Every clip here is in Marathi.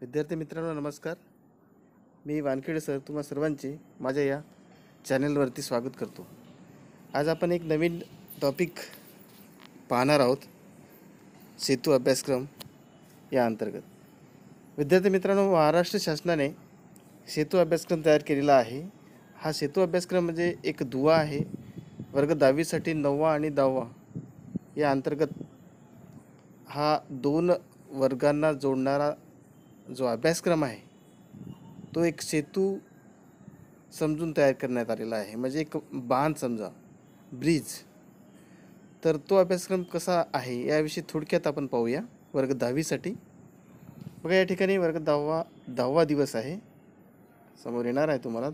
विद्यार्थी मित्रांनो नमस्कार मी वानखेडे सर तुम्हा सर्वांचे माझ्या या चॅनलवरती स्वागत करतो आज आपण एक नवीन टॉपिक पाहणार आहोत सेतू अभ्यासक्रम या अंतर्गत विद्यार्थी मित्रांनो महाराष्ट्र शासनाने सेतू अभ्यासक्रम तयार केलेला आहे हा सेतू अभ्यासक्रम म्हणजे एक दुवा आहे वर्ग दहावीसाठी नववा आणि दहावा या अंतर्गत हा दोन वर्गांना जोडणारा जो अभ्यासक्रम आहे तो एक सेतू समजून तयार करण्यात आलेला आहे म्हणजे एक बांध समजा ब्रिज तर तो अभ्यासक्रम कसा आहे याविषयी थोडक्यात आपण पाहूया वर्ग दहावीसाठी बघा या ठिकाणी वर्ग दहावा दहावा दिवस आहे समोर येणार आहे तुम्हाला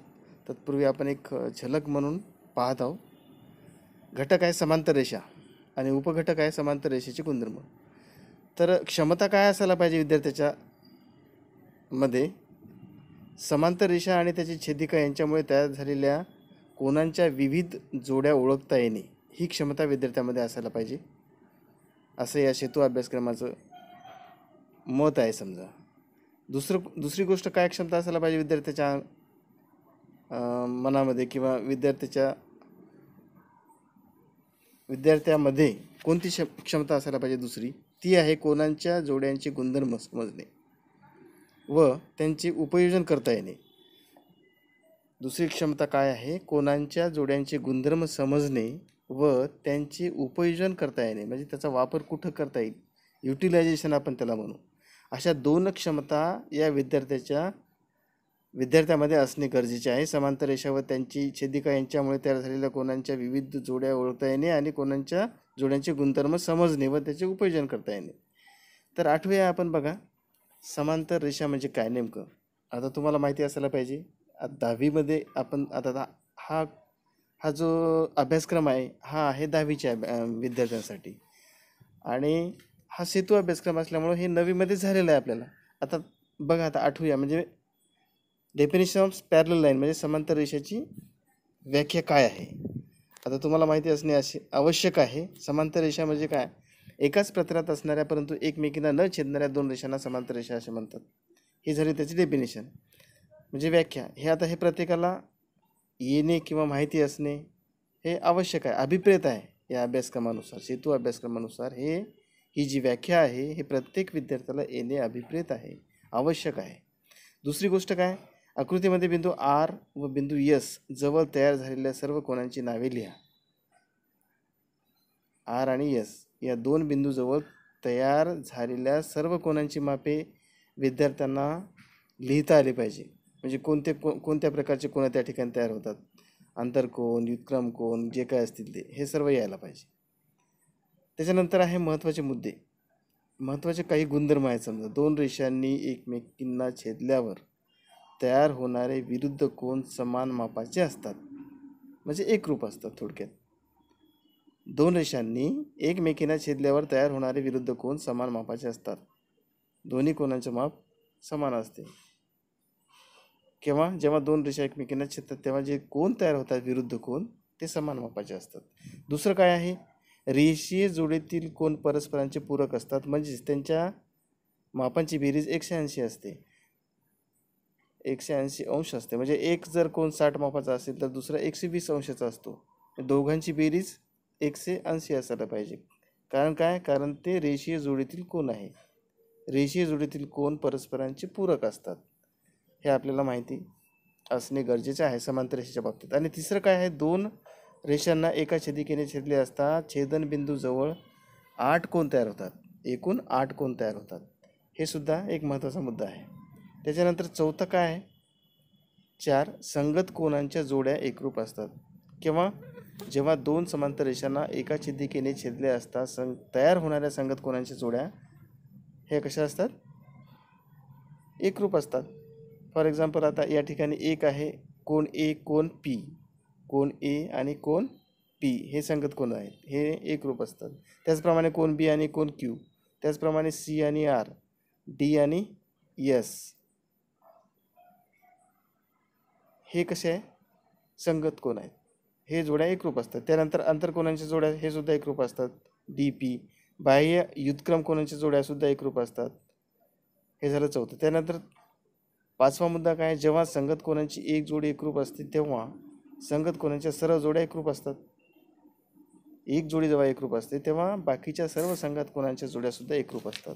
तत्पूर्वी आपण एक झलक म्हणून पाहत आहोत घटक आहे समांतर रेषा आणि उपघटक आहे समांतर रेषेचे गुणधर्म तर क्षमता काय असायला पाहिजे विद्यार्थ्याच्या मध्ये समांतर रेषा आणि त्याची छेदिका यांच्यामुळे तयार झालेल्या कोणांच्या विविध जोड्या ओळखता येणे ही क्षमता विद्यार्थ्यामध्ये असायला पाहिजे असं या सेतू अभ्यासक्रमाचं मत आहे समजा दुसरं दुसरी गोष्ट काय क्षमता असायला पाहिजे विद्यार्थ्याच्या मनामध्ये किंवा विद्यार्थ्याच्या विद्यार्थ्यामध्ये कोणती क्ष क्षमता असायला पाहिजे दुसरी ती आहे कोणांच्या जोड्यांचे गुणधर्म समजणे व त्यांचे उपयोजन करता येणे दुसरी क्षमता काय आहे कोणांच्या जोड्यांचे गुणधर्म समजणे व त्यांचे उपयोजन करता येणे म्हणजे त्याचा वापर कुठं करता येईल युटिलायझेशन आपण त्याला म्हणू अशा दोन क्षमता या विद्यार्थ्याच्या विद्यार्थ्यामध्ये असणे गरजेचे आहे समांतर रेषा व त्यांची छेदिका यांच्यामुळे तयार झालेल्या कोणाच्या विविध जोड्या ओळखता येणे आणि कोणाच्या जोड्यांचे गुणधर्म समजणे व त्याचे उपयोजन करता येणे तर आठवे आपण बघा समांतर रेषा म्हणजे काय नेमकं आता तुम्हाला माहिती असायला पाहिजे दहावीमध्ये आपण आता हा हा जो अभ्यासक्रम आहे हा आहे दहावीच्या विद्यार्थ्यांसाठी आणि हा सेतू अभ्यासक्रम असल्यामुळं हे नवीमध्ये झालेलं आहे आपल्याला आता बघा आता आठवूया म्हणजे डेफिनेशन ऑफ पॅरल लाईन म्हणजे समांतर रेषेची व्याख्या काय आहे आता तुम्हाला माहिती असणे असे आवश्यक आहे समांतर रेषा म्हणजे काय एकाच प्रतलात असणाऱ्या परंतु एकमेकींना न छेदणाऱ्या दोन रेषांना समांतर रेषा असे म्हणतात हे झाली त्याची डेफिनेशन म्हणजे व्याख्या हे आता हे प्रत्येकाला येणे किंवा माहिती असणे हे आवश्यक आहे अभिप्रेत आहे या अभ्यासक्रमानुसार सेतू अभ्यासक्रमानुसार हे ही जी व्याख्या आहे हे प्रत्येक विद्यार्थ्याला येणे अभिप्रेत आहे आवश्यक आहे दुसरी गोष्ट काय आकृतीमध्ये बिंदू आर व बिंदू यस जवळ तयार झालेल्या सर्व कोणांची नावे लिहा आर आणि यस या दोन बिंदूजवळ तयार झालेल्या सर्व कोणांची मापे विद्यार्थ्यांना लिहिता आली पाहिजे म्हणजे कोणते को कोणत्या प्रकारचे कोण त्या ठिकाणी तयार होतात आंतरकोण विक्रम कोण जे काय असतील ते हे सर्व यायला पाहिजे त्याच्यानंतर आहे महत्त्वाचे मुद्दे महत्त्वाचे काही गुणधर्म आहेत समजा दोन रेषांनी एकमेकींना छेदल्यावर तयार होणारे विरुद्ध कोण समान मापाचे असतात म्हणजे एक रूप असतात थोडक्यात दोन रेषांनी एकमेकींना छेदल्यावर तयार होणारे विरुद्ध कोण समान मापाचे असतात दोन्ही कोणांचे माप समान असते किंवा जेव्हा दोन रेषा एकमेकींना छेदतात तेव्हा जे कोण तयार होतात विरुद्ध कोण ते समान मापाचे असतात दुसरं काय आहे रेषीय जोडीतील कोण परस्परांचे पूरक असतात म्हणजेच त्यांच्या मापांची बेरीज एकशे ऐंशी असते एकशे ऐंशी अंश असते म्हणजे एक जर कोण साठ मापाचा असेल तर दुसरा एकशे वीस अंशाचा असतो दोघांची बेरीज एकशे ऐंशी असायला पाहिजे कारण काय कारण ते रेषीय जोडीतील कोण आहे रेषीय जोडीतील कोण परस्परांचे पूरक असतात हे आपल्याला माहिती असणे गरजेचे आहे समांतर रेषेच्या बाबतीत आणि तिसरं काय आहे दोन रेषांना एका छेदिकेने छेदले असता छेदनबिंदूजवळ आठ कोण तयार होतात एकूण आठ कोण तयार होतात हे सुद्धा एक महत्त्वाचा मुद्दा आहे त्याच्यानंतर चौथं काय आहे चार संगत कोणांच्या जोड्या एकरूप असतात किंवा जेव्हा दोन समांतर रेषांना एका छेदिकेने छेदले असता सं तयार होणाऱ्या संगत कोणांच्या जोड्या हे कशा असतात एकरूप असतात फॉर एक्झाम्पल आता या ठिकाणी एक आहे कोण ए कोण पी कोण ए आणि कोण पी हे संगत कोण आहेत हे एक रूप असतात त्याचप्रमाणे कोण बी आणि कोण क्यू त्याचप्रमाणे सी आणि आर डी आणि यस हे कसे आहे संगत कोण आहेत हे जोड्या एकरूप असतात त्यानंतर अंतरकोनांच्या जोड्या हे सुद्धा एकरूप असतात डी पी बाह्य युद्धक्रम कोणाच्या जोड्या सुद्धा एकरूप असतात हे झालं चौथं त्यानंतर पाचवा मुद्दा काय जेव्हा संगत कोणाची एक जोडी एकरूप असते तेव्हा संगत कोणाच्या सर्व जोड्या एकरूप असतात एक जोडी जेव्हा एकरूप असते तेव्हा बाकीच्या सर्व संघात सुद्धा जोड्यासुद्धा एकरूप असतात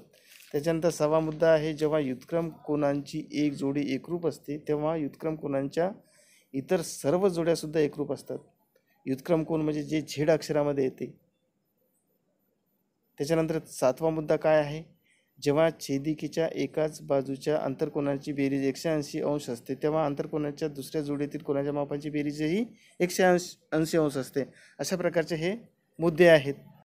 त्याच्यानंतर सहावा मुद्दा आहे जेव्हा युद्धक्रम कोणांची एक जोडी एकरूप असते तेव्हा युद्धक्रम कोणांच्या इतर सर्व जोड्यासुद्धा एकरूप असतात युतक्रम कोण म्हणजे जे झेड अक्षरामध्ये येते त्याच्यानंतर सातवा मुद्दा काय आहे जेव्हा छेदिकीच्या एकाच बाजूच्या आंतरकोनाची बेरीज एकशे ऐंशी अंश असते तेव्हा आंतरकोनाच्या दुसऱ्या जोडीतील कोणाच्या मापाची बेरीजही एकशे अंश ऐंशी अंश असते अशा प्रकारचे हे मुद्दे आहेत